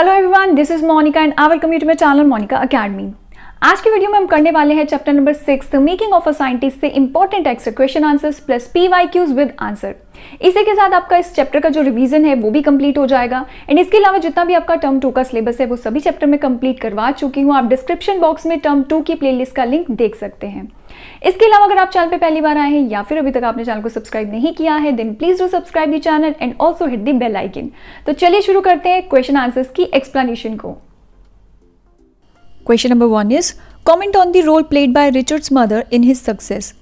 Hello everyone, this is Monica and I welcome you to my channel Monica Academy. आज के video में हम करने वाले हैं chapter number six making of a scientist से important extra question answers plus P Y Qs with answer इसी के साथ आपका इस चैप्टर का जो रिवीजन है वो भी कंप्लीट हो जाएगा एंड इसके अलावा जितना भी आपका टर्म टू का सिलेबस है वो सभी चैप्टर में कंप्लीट करवा चुकी हूँ आप डिस्क्रिप्शन बॉक्स में टर्म टू की प्लेलिस्ट का लिंक देख सकते हैं इसके अलावा अगर आप चैनल पर पहली बार आए हैं या फिर अभी तक आपने चैनल को सब्सक्राइब नहीं किया है then please do subscribe the channel and also hit the bell icon तो चलिए शुरू करते हैं क्वेश्चन आंसर्स की एक्सप्लेनेशन को question number one is comment on the role played by Richard's mother in his success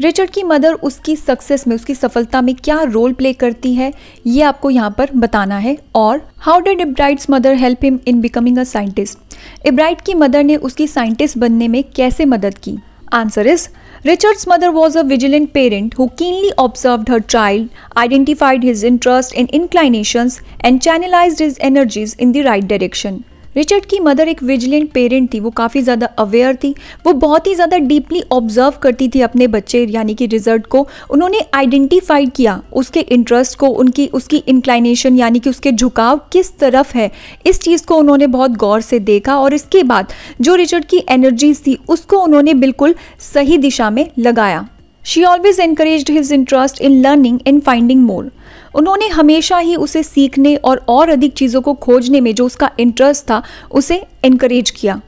Richard की mother उसकी सक्सेस में उसकी सफलता में क्या रोल प्ले करती है ये आपको यहाँ पर बताना है और how did Ebright's mother help him in becoming a scientist Ebright की मदर ने उसकी साइंटिस्ट बनने में कैसे मदद की answer is Richard's mother was a vigilant parent who keenly observe her child identified his interest in inclinations, and channelize his energies in the right direction Richard की mother एक विजिलेंट पेरेंट थी वो काफ़ी ज़्यादा अवेयर थी वो बहुत ही ज़्यादा डीपली ऑब्जर्व करती थी अपने बच्चे यानी कि रिजर्ट को उन्होंने आइडेंटिफाई किया उसके इंटरेस्ट को उनकी उसकी इंक्लाइनेशन यानी कि उसके झुकाव किस तरफ है इस चीज़ को उन्होंने बहुत गौर से देखा और इसके बाद जो रिचर्ड की एनर्जीज थी उसको उन्होंने बिल्कुल सही दिशा में लगाया she always encourage his interest in learning and finding more उन्होंने हमेशा ही उसे सीखने और और अधिक चीज़ों को खोजने में जो उसका इंटरेस्ट था उसे इनक्रेज किया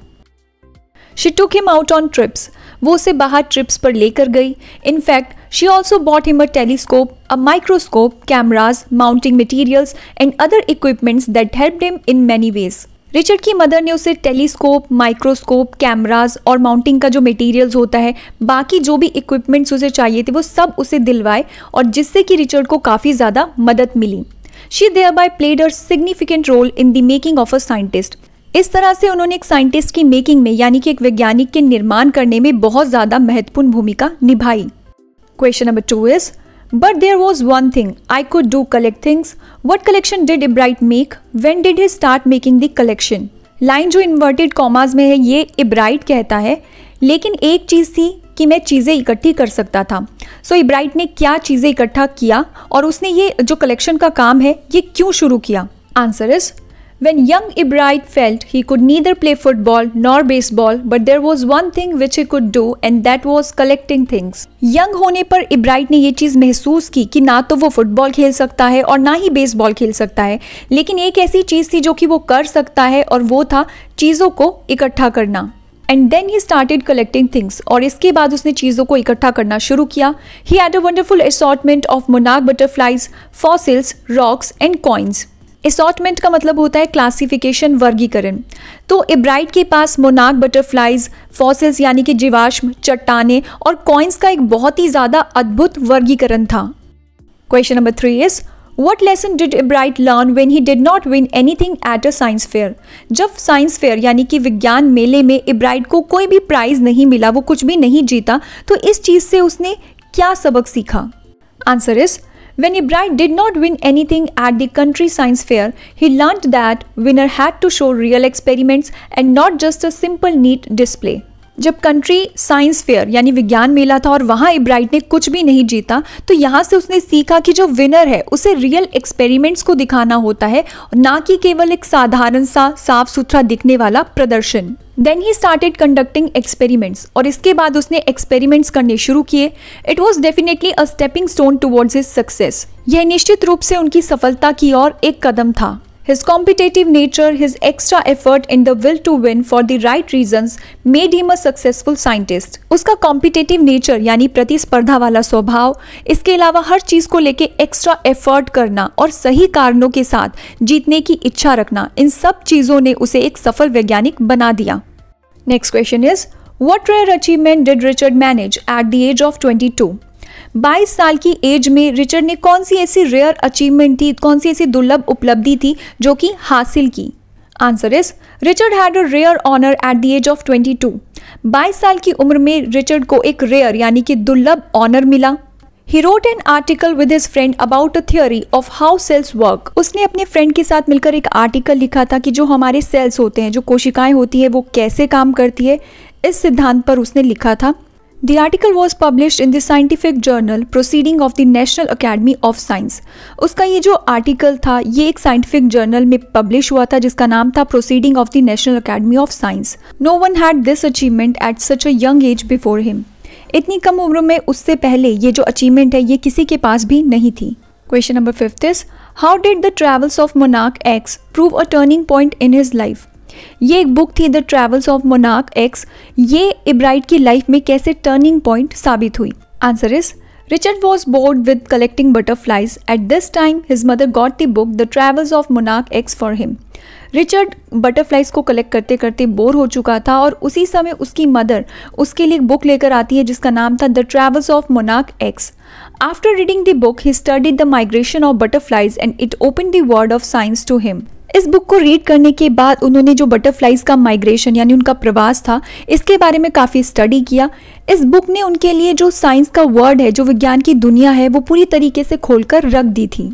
she took him out on trips वो उसे बाहर ट्रिप्स पर लेकर गई in fact she also bought him a telescope a microscope cameras mounting materials and other equipments that help him in many ways Richard की मदर ने उसे टेलीस्कोप माइक्रोस्कोप कैमराज और माउंटिंग का जो मटेरियल्स होता है बाकी जो भी इक्विपमेंट्स उसे चाहिए थे वो सब उसे दिलवाए और जिससे कि रिचर्ड को काफ़ी ज़्यादा मदद मिली she thereby played a significant role in the making of a scientist इस तरह से उन्होंने एक साइंटिस्ट की मेकिंग में यानी कि एक वैज्ञानिक के निर्माण करने में बहुत ज़्यादा महत्वपूर्ण भूमिका निभाई question number two is But there was one thing I could do collect things. What collection did ibright make? When did he start making the collection? line jo inverted commas mein hai ye ibright kehta hai lekin ek cheez thi ki main cheeze ikatthi kar sakta tha so, ibright ne kya cheeze ikattha kiya aur usne ye jo collection ka kaam hai ye kyu shuru kiya answer is When young Ebright felt he could neither play football nor baseball, but there was one thing which he could do and that was collecting things. Young होने पर Ebright ने ये चीज़ महसूस की कि ना तो वो फुटबॉल खेल सकता है और ना ही बेसबॉल खेल सकता है लेकिन एक ऐसी चीज़ थी जो कि वो कर सकता है और वो था चीज़ों को इकट्ठा करना and then he started collecting things और इसके बाद उसने चीज़ों को इकट्ठा करना शुरू किया he had a wonderful assortment of मोनाक butterflies fossils rocks and coins assortment का मतलब होता है क्लासिफिकेशन वर्गीकरण तो इब्राइट के पास मोनाक बटरफ्लाइज फॉसिल्स यानी कि जीवाश्म चट्टाने और कॉइन्स का एक बहुत ही ज़्यादा अद्भुत वर्गीकरण था question number three is what lesson did Ebright learn when he did not win anything at a science fair जब साइंस फेयर यानी कि विज्ञान मेले में इब्राइट को कोई भी प्राइज नहीं मिला वो कुछ भी नहीं जीता तो इस चीज़ से उसने क्या सबक सीखा answer is When Ebright did not win anything at the country science fair, he learned that winner had to show real experiments and not just a simple neat display. जब कंट्री साइंस फेयर यानी विज्ञान मेला था और वहाँ Ebright ने कुछ भी नहीं जीता तो यहाँ से उसने सीखा कि जो विनर है उसे रियल एक्सपेरिमेंट्स को दिखाना होता है ना कि केवल एक साधारण सा साफ सुथरा दिखने वाला प्रदर्शन then he started conducting experiments और इसके बाद उसने एक्सपेरिमेंट्स करने शुरू किए it was definitely a stepping stone towards his success यह निश्चित रूप से उनकी सफलता की ओर एक कदम था His competitive nature, his extra effort and the will to win for the right reasons made him a successful scientist. उसका competitive nature यानी प्रतिस्पर्धा वाला स्वभाव इसके अलावा हर चीज को लेके extra effort करना और सही कारणों के साथ जीतने की इच्छा रखना इन सब चीजों ने उसे एक सफल वैज्ञानिक बना दिया Next question is, what rare achievement did Richard manage at the age of 22? 22 साल की एज में रिचर्ड ने कौन सी ऐसी रेयर अचीवमेंट थी कौन सी ऐसी दुर्लभ उपलब्धि थी जो कि हासिल की answer is Richard had a rare honour at the age of 22 22 साल की उम्र में रिचर्ड को एक रेयर यानी कि दुर्लभ ऑनर मिला he wrote an article with his friend about a theory of how cells work उसने अपने फ्रेंड के साथ मिलकर एक आर्टिकल लिखा था कि जो हमारे सेल्स होते हैं जो कोशिकाएं होती है वो कैसे काम करती है इस सिद्धांत पर उसने लिखा था The article was published in the scientific journal Proceeding of the National Academy of Science. उसका ये जो article था ये एक scientific journal में publish हुआ था जिसका नाम था Proceeding of the National Academy of Science. No one had this achievement at such a young age before him. इतनी कम उम्र में उससे पहले ये जो अचीवमेंट है ये किसी के पास भी नहीं थी question number fifth is: How did the travels of Monarch X prove a turning point in his life ये एक बुक थी द ट्रैवल्स ऑफ मोनाक एक्स ये इब्राइट की लाइफ में कैसे टर्निंग पॉइंट साबित हुई answer is Richard was bored with collecting butterflies at this time his mother got the book the travels of मोनाक X for him Richard butterflies को collect करते करते बोर हो चुका था और उसी समय उसकी मदर उसके लिए एक बुक लेकर आती है जिसका नाम था द ट्रैवल्स ऑफ मोनाक X after reading the book he studied the migration of butterflies and it open the world of science to him इस बुक को रीड करने के बाद उन्होंने जो बटरफ्लाइज का माइग्रेशन यानी उनका प्रवास था इसके बारे में काफ़ी स्टडी किया इस बुक ने उनके लिए जो साइंस का वर्ड है जो विज्ञान की दुनिया है वो पूरी तरीके से खोलकर रख दी थी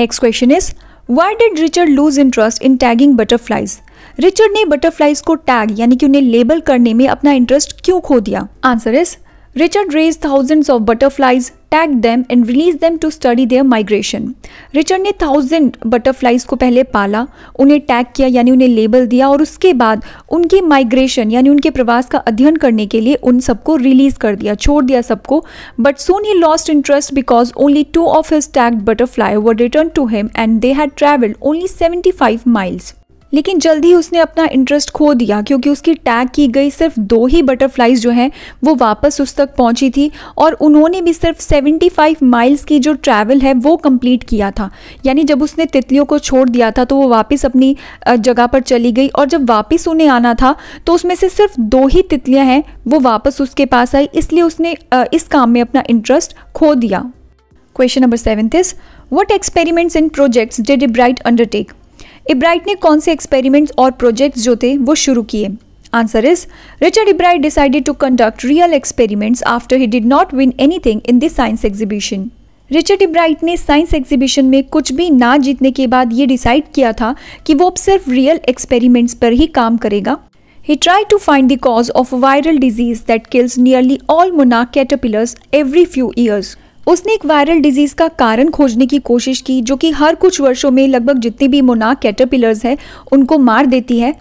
next question is why did Richard lose interest in tagging butterflies Richard ने बटरफ्लाइज को टैग यानी कि उन्हें लेबल करने में अपना इंटरेस्ट क्यों खो दिया answer is Richard raised thousands of butterflies, tagged them and released them to study their migration. Richard ने थाउजेंड बटरफ्लाइज को पहले पाला उन्हें टैग किया यानी उन्हें लेबल दिया और उसके बाद उनकी माइग्रेशन यानी उनके प्रवास का अध्ययन करने के लिए उन सबको रिलीज कर दिया छोड़ दिया सबको but soon he lost interest because only two of his tagged butterfly were return to him and they had travelled only seventy five miles लेकिन जल्दी ही उसने अपना इंटरेस्ट खो दिया क्योंकि उसकी टैग की गई सिर्फ दो ही बटरफ्लाइज जो हैं वो वापस उस तक पहुंची थी और उन्होंने भी सिर्फ 75 माइल्स की जो ट्रैवल है वो कंप्लीट किया था यानी जब उसने तितलियों को छोड़ दिया था तो वो वापस अपनी जगह पर चली गई और जब वापस उन्हें आना था तो उसमें से सिर्फ दो ही तितलियाँ हैं वो वापस उसके पास आई इसलिए उसने इस काम में अपना इंटरेस्ट खो दिया question number seventh is what experiments in projects did Bright undertake Ebright ने कौन से एक्सपेरिमेंट्स और प्रोजेक्ट्स जो थे वो शुरू किए answer is Richard Ebright decided to conduct real experiments after he did not win anything in this science exhibition Richard Ebright ने साइंस एग्जीबिशन में कुछ भी ना जीतने के बाद ये डिसाइड किया था कि वो अब सिर्फ रियल एक्सपेरिमेंट्स पर ही काम करेगा he try to find the cause of viral disease that kills nearly all मोना कैटरपिलर्स एवरी फ्यू ईयर्स उसने एक वायरल डिजीज का कारण खोजने की कोशिश की जो कि हर कुछ वर्षों में लगभग जितनी भी मोना कैटरपिलर्स हैं उनको मार देती है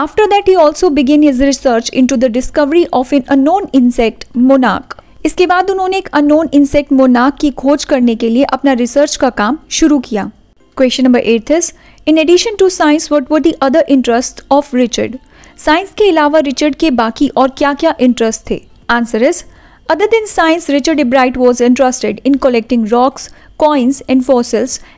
after that he also begin his research into the discovery of an unknown insect मोनाक इसके बाद उन्होंने एक अनोन इंसेक्ट मोनाक की खोज करने के लिए अपना रिसर्च का काम शुरू किया question number eight is in addition to science what were the other interest of Richard science के अलावा रिचर्ड के बाकी और क्या क्या इंटरेस्ट थे answer is Other than science, Richard E. Bright was interested in collecting rocks, and and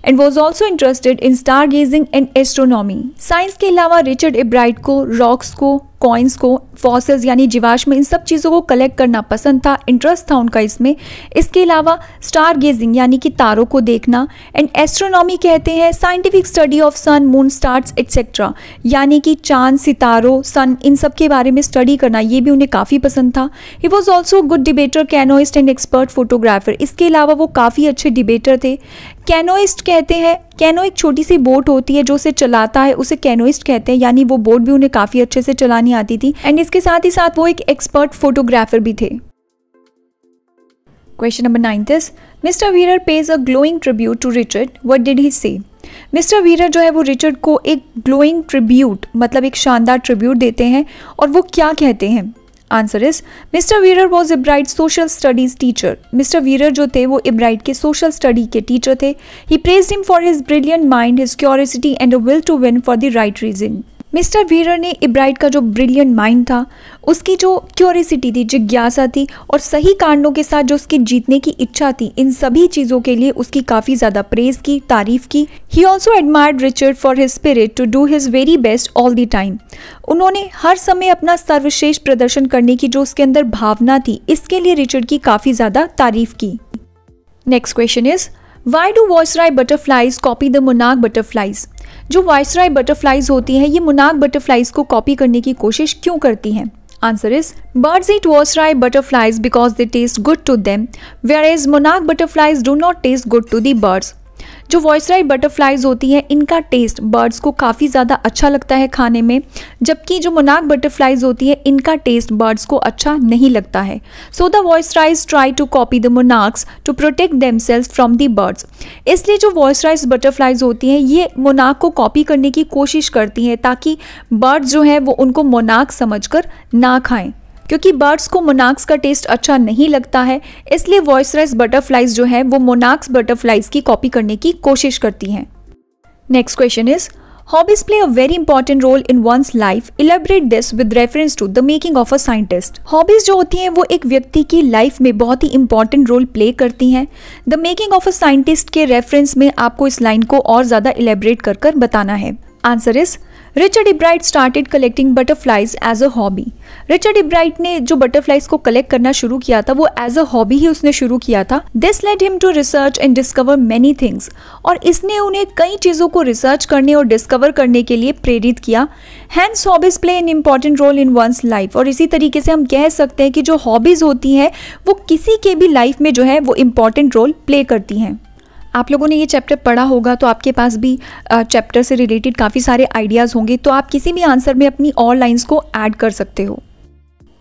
and was also interested in star gazing and astronomy science के अलावा रिचर्ड एब्राइट को रॉक्स को कॉइन्स को फॉसल्स यानी जीवाश्म इन सब चीज़ों को कलेक्ट करना पसंद था इंटरेस्ट था उनका इसमें इसके अलावा स्टार गेजिंग यानी कि तारों को देखना एंड एस्ट्रोनॉमी कहते हैं scientific study of sun moon stars etcetera यानी कि चांद सितारों सन इन सब के बारे में स्टडी करना ये भी उन्हें काफ़ी पसंद था he was also good debater canoeist and expert photographer इसके अलावा वो काफ़ी अच्छे डिबेटर मीटर थे कैनोइस्ट कहते हैं कैनो एक छोटी सी बोट होती है जो उसे चलाता है उसे कैनोइस्ट कहते हैं यानी वो बोट भी उन्हें काफ़ी अच्छे से चलानी आती थी एंड इसके साथ ही साथ वो एक एक्सपर्ट फोटोग्राफर भी थे question number 9 is Mr. Weir pays a glowing tribute to Richard. What did he say? Mr Weiher जो है वो रिचर्ड को एक ग्लोइंग ट्रिब्यूट मतलब एक शानदार ट्रिब्यूट देते हैं और वो क्या कहते हैं answer is Mr Weiher was Ebright social studies teacher Mr Weiher जो थे वो इब्राइट के सोशल स्टडी के टीचर थे he praise him for his brilliant mind his curiosity and a will to win for the right reason Mr Weiher ने Ebright का जो brilliant mind था उसकी जो क्यूरिसिटी थी जिज्ञासा थी और सही कारणों के साथ जो उसकी जीतने की इच्छा थी इन सभी चीज़ों के लिए उसकी काफ़ी ज़्यादा प्रेज की तारीफ की he also admired Richard for his spirit to do his very best all the time उन्होंने हर समय अपना सर्वश्रेष्ठ प्रदर्शन करने की जो उसके अंदर भावना थी इसके लिए रिचर्ड की काफ़ी ज़्यादा तारीफ की next question is why do viceroy butterflies copy the मुनाक बटरफ्लाइज जो राय बटरफ्लाइज होती हैं ये मुनाक बटरफ्लाइज को कॉपी करने की कोशिश क्यों करती हैं answer is birds eat viceroy butterflies because they taste good to them whereas मुनाक butterflies do not taste good to the birds जो वॉइसराइड बटरफ्लाइज होती हैं इनका टेस्ट बर्ड्स को काफ़ी ज़्यादा अच्छा लगता है खाने में जबकि जो मोनाक बटरफ्लाइज होती हैं इनका टेस्ट बर्ड्स को अच्छा नहीं लगता है so the viceroys try to copy the monarchs to protect themselves from the birds इसलिए जो वॉइसराइज बटरफ्लाइज होती हैं ये मोनाक को कॉपी करने की कोशिश करती हैं ताकि बर्ड्स जो हैं वो उनको मोनाक समझ कर ना खाएँ क्योंकि बर्ड्स को मोनाक्स का टेस्ट अच्छा नहीं लगता है इसलिए वॉइसराइज बटरफ्लाइज जो है वो मोनाक्स बटरफ्लाइज की कॉपी करने की कोशिश करती हैं next question is hobbies play a very important role in one's life elaborate this with reference to the making of a scientist hobbies जो होती हैं वो एक व्यक्ति की लाइफ में बहुत ही इंपॉर्टेंट रोल प्ले करती हैं the making of a scientist के रेफरेंस में आपको इस लाइन को और ज़्यादा इलेबरेट कर कर बताना है answer is Richard Ebright started collecting butterflies as a hobby Richard Ebright ने जो बटरफ्लाइज को कलेक्ट करना शुरू किया था वो एज अ हॉबी ही उसने शुरू किया था this led him to research and discover many things और इसने उन्हें कई चीज़ों को रिसर्च करने और डिस्कवर करने के लिए प्रेरित किया hence hobbies play an important role in one's life और इसी तरीके से हम कह सकते हैं कि जो हॉबीज़ होती हैं वो किसी के भी लाइफ में जो है वो इम्पॉर्टेंट रोल प्ले करती हैं आप लोगों ने ये चैप्टर पढ़ा होगा तो आपके पास भी चैप्टर से रिलेटेड काफ़ी सारे आइडियाज़ होंगे तो आप किसी भी आंसर में अपनी और लाइन्स को ऐड कर सकते हो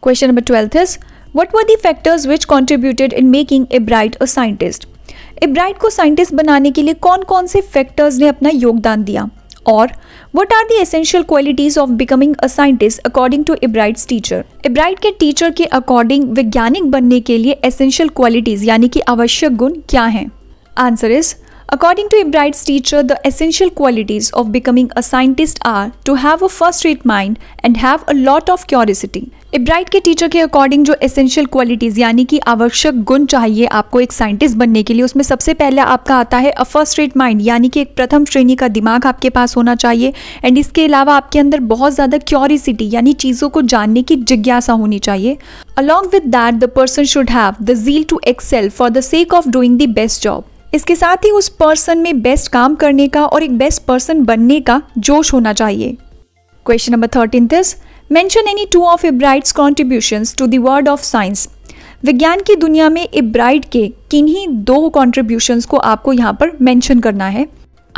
question number twelfth is what were the factors which contributed in making Ebright a scientist Ebright को साइंटिस्ट बनाने के लिए कौन कौन से फैक्टर्स ने अपना योगदान दिया और what are the essential qualities of becoming a scientist according to Ebright's teacher Ebright के टीचर के अकॉर्डिंग वैज्ञानिक बनने के लिए एसेंशियल क्वालिटीज यानी कि आवश्यक गुण क्या हैं Answer is According to Ebright teacher, the essential qualities of becoming a scientist are to have a first rate mind and have a lot of curiosity. Ebright के टीचर के अकॉर्डिंग जो essential qualities यानी कि आवश्यक गुण चाहिए आपको एक साइंटिस्ट बनने के लिए उसमें सबसे पहले आपका आता है अ फर्स्ट रेट माइंड यानी कि एक प्रथम श्रेणी का दिमाग आपके पास होना चाहिए एंड इसके अलावा आपके अंदर बहुत ज़्यादा क्यूरिसिटी यानी चीज़ों को जानने की जिज्ञासा होनी चाहिए along with that the person should have the zeal to excel for the sake of doing the best job इसके साथ ही उस पर्सन में बेस्ट काम करने का और एक बेस्ट पर्सन बनने का जोश होना चाहिए question number thirteen this mention any two of Ebright's contributions to the world of science विज्ञान की दुनिया में इब्राइट के किन्हीं दो कॉन्ट्रीब्यूशंस को आपको यहाँ पर मैंशन करना है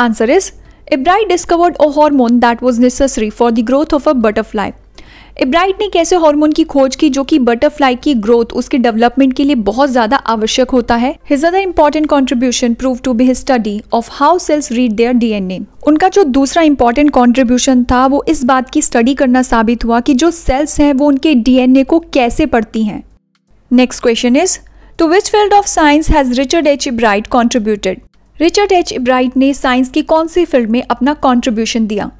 answer is Ebright discovered a hormone that was necessary for the growth of a butterfly Ebright ने कैसे हार्मोन की खोज की जो कि बटरफ्लाई की ग्रोथ उसके डेवलपमेंट के लिए बहुत ज्यादा आवश्यक होता है his other important contribution prove to be study of how cells read their DNA उनका जो दूसरा इम्पोर्टेंट कॉन्ट्रीब्यूशन था वो इस बात की स्टडी करना साबित हुआ कि जो सेल्स हैं वो उनके डीएनए को कैसे पढ़ती हैं next question is to which field of science has Richard H Ebright contributed Richard H Ebright ने साइंस की कौन सी फील्ड में अपना कॉन्ट्रीब्यूशन दिया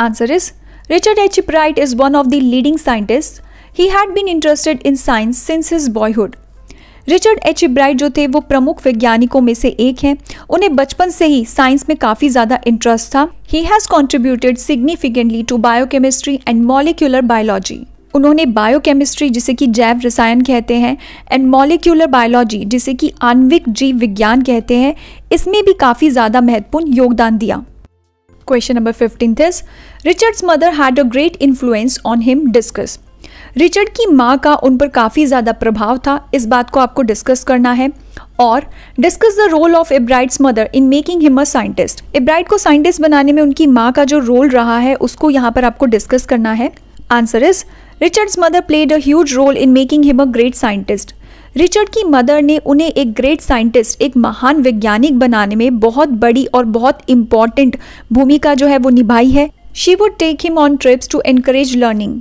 answer is Richard H. Bright is one of the leading scientist He had been interested in science since his boyhood Richard H Bright जो थे वो प्रमुख वैज्ञानिकों में से एक हैं उन्हें बचपन से ही साइंस में काफ़ी ज़्यादा इंटरेस्ट था he has contributed significantly to biochemistry and molecular biology उन्होंने बायोकेमिस्ट्री जिसे कि जैव रसायन कहते हैं एंड मॉलिक्यूलर बायोलॉजी जिसे कि आणविक जीव विज्ञान कहते हैं इसमें भी काफ़ी ज़्यादा महत्वपूर्ण योगदान दिया Question number 15th is Richard's mother had a great influence on him discuss. Richard की माँ का उन पर काफ़ी ज़्यादा प्रभाव था इस बात को आपको डिस्कस करना है और discuss the role of Ebright's mother in making him a scientist Ebright को साइंटिस्ट बनाने में उनकी माँ का जो रोल रहा है उसको यहाँ पर आपको डिस्कस करना है answer is Richard's mother played a huge role in making him a great scientist Richard की मदर ने उन्हें एक ग्रेट साइंटिस्ट एक महान वैज्ञानिक बनाने में बहुत बड़ी और बहुत इम्पॉर्टेंट भूमिका जो है वो निभाई है she would take him on trips to increase learning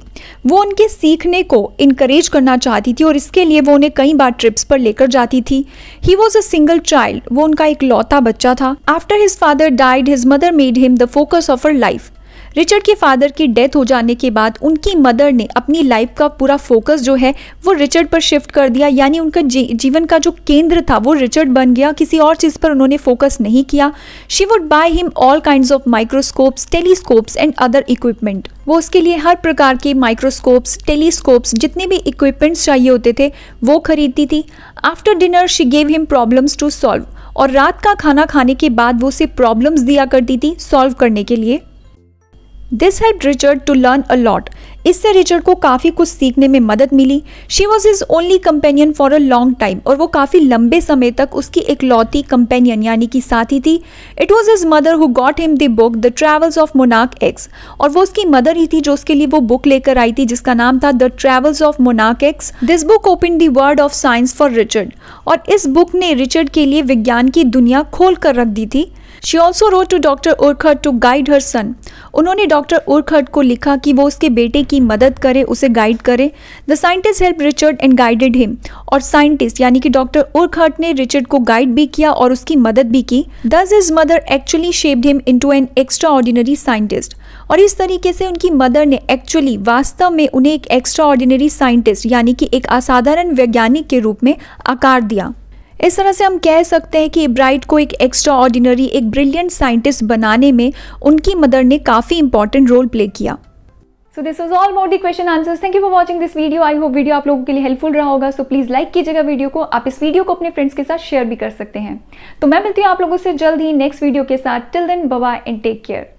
वो उनके सीखने को इनक्रेज करना चाहती थी और इसके लिए वो उन्हें कई बार ट्रिप्स पर लेकर जाती थी he was a single child वो उनका एक लौता बच्चा था after his father died his mother made him the focus of her life Richard के फादर की डेथ हो जाने के बाद उनकी मदर ने अपनी लाइफ का पूरा फोकस जो है वो रिचर्ड पर शिफ्ट कर दिया यानी उनका जी, जीवन का जो केंद्र था वो रिचर्ड बन गया किसी और चीज़ पर उन्होंने फोकस नहीं किया she would buy him all kind of microscopes telescopes and other equipment वो उसके लिए हर प्रकार के माइक्रोस्कोप्स टेलीस्कोप्स जितने भी इक्विपमेंट्स चाहिए होते थे वो खरीदती थी after dinner she gave him problems to solve और रात का खाना खाने के बाद वो उसे प्रॉब्लम्स दिया करती थी सॉल्व करने के लिए This helped Richard to learn a lot इससे रिचर्ड को काफ़ी कुछ सीखने में मदद मिली she was his only companion for a long time और वो काफ़ी लंबे समय तक उसकी इकलौती कंपेनियन यानी कि साथी थी it was his mother who got him the book the travels of मोनाक एक्स और वो उसकी मदर ही थी जो उसके लिए वो बुक लेकर आई थी जिसका नाम था द ट्रैवल्स ऑफ मोनाक X this book open the world of science for Richard और इस बुक ने रिचर्ड के लिए विज्ञान की दुनिया खोल कर रख दी थी she also wrote to doctor Urquhart to guide her son उन्होंने डॉक्टर उर्खट को लिखा कि वो उसके बेटे की की मदद करे उसे गाइड करे the scientist help Richard and guided him और साइंटिस्ट यानी कि डॉक्टर उर्खर्ट ने रिचर्ड को गाइड भी किया और उसकी मदद भी की this is mother actually shaped him into an extraordinary scientist और इस तरीके से उनकी मदर ने एक्चुअली वास्तव में उन्हें एक एक्स्ट्रा ऑर्डिनरी साइंटिस्ट यानी कि एक असाधारण वैज्ञानिक के रूप में आकार दिया इस तरह से हम कह सकते हैं कि ब्राइट को एक एक्स्ट्रा ऑर्डिनरी एक ब्रिलियंट साइंटिस्ट बनाने में उनकी मदर ने काफ़ी इंपॉर्टेंट रोल प्ले किया so this was all mote the question answers thank you for watching this video I hope video आप लोगों के लिए हेल्पफुल रहा होगा सो प्लीज़ लाइक कीजिएगा वीडियो को आप इस वीडियो को अपने फ्रेंड्स के साथ शेयर भी कर सकते हैं तो मैं मिलती हूँ आप लोगों से जल्द ही नेक्स्ट वीडियो के साथ टिल देन बबा एंड टेक केयर